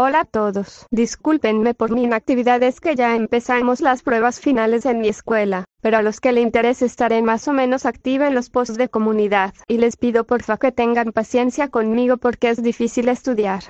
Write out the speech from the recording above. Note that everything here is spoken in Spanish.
Hola a todos, discúlpenme por mi inactividad es que ya empezamos las pruebas finales en mi escuela, pero a los que le interese estaré más o menos activa en los posts de comunidad y les pido porfa que tengan paciencia conmigo porque es difícil estudiar.